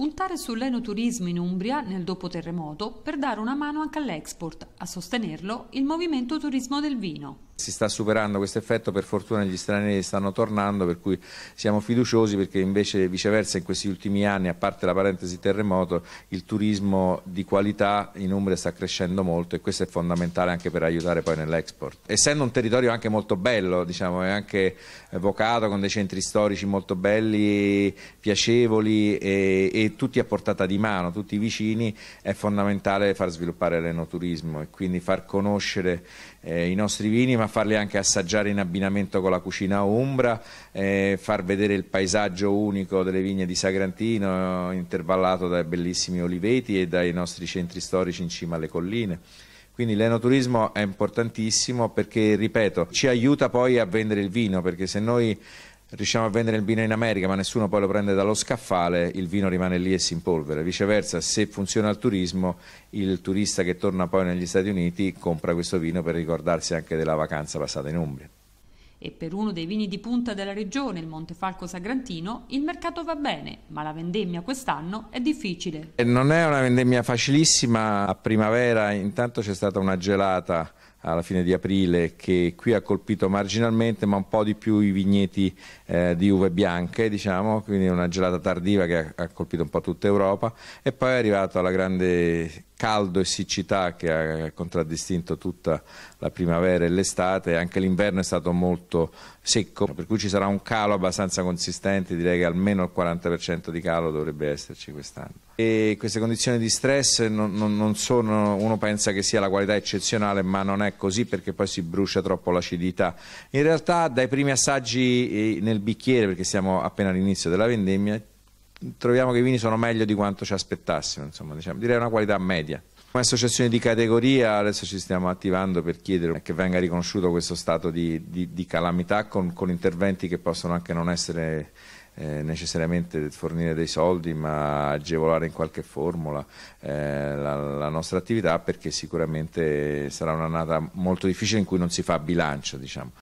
puntare sull'enoturismo in Umbria nel dopo terremoto per dare una mano anche all'export, a sostenerlo il movimento turismo del vino. Si sta superando questo effetto, per fortuna gli stranieri stanno tornando, per cui siamo fiduciosi perché invece viceversa in questi ultimi anni, a parte la parentesi terremoto, il turismo di qualità in Umbria sta crescendo molto e questo è fondamentale anche per aiutare poi nell'export. Essendo un territorio anche molto bello, diciamo, è anche vocato con dei centri storici molto belli, piacevoli e, e tutti a portata di mano, tutti vicini, è fondamentale far sviluppare l'enoturismo e quindi far conoscere eh, i nostri vini ma farli anche assaggiare in abbinamento con la cucina umbra, eh, far vedere il paesaggio unico delle vigne di Sagrantino, intervallato dai bellissimi oliveti e dai nostri centri storici in cima alle colline. Quindi l'enoturismo è importantissimo perché, ripeto, ci aiuta poi a vendere il vino, perché se noi riusciamo a vendere il vino in America ma nessuno poi lo prende dallo scaffale, il vino rimane lì e si impolvera. Viceversa, se funziona il turismo, il turista che torna poi negli Stati Uniti compra questo vino per ricordarsi anche della vacanza passata in Umbria. E per uno dei vini di punta della regione, il Montefalco Sagrantino, il mercato va bene, ma la vendemmia quest'anno è difficile. Non è una vendemmia facilissima, a primavera intanto c'è stata una gelata alla fine di aprile che qui ha colpito marginalmente ma un po' di più i vigneti eh, di uve bianche diciamo quindi una gelata tardiva che ha, ha, colpito un po' tutta Europa e poi è arrivato alla grande caldo e siccità che ha contraddistinto tutta la primavera e l'estate anche l'inverno è stato molto secco per cui ci sarà un calo abbastanza consistente direi che almeno il 40% di calo dovrebbe esserci quest'anno e queste condizioni di stress non, non, non sono, uno pensa che sia la qualità eccezionale, ma non è così perché poi si brucia troppo l'acidità. In realtà dai primi assaggi eh, nel bicchiere, perché siamo appena all'inizio della vendemmia, troviamo che i vini sono meglio di quanto ci aspettassimo, insomma, diciamo, direi una qualità media. Come associazione di categoria adesso ci stiamo attivando per chiedere che venga riconosciuto questo stato di, di, di calamità con, con interventi che possono anche non essere eh, necessariamente fornire dei soldi ma agevolare in qualche formula eh, la, la, nostra attività perché sicuramente sarà un'annata molto difficile in cui non si fa bilancio. Diciamo.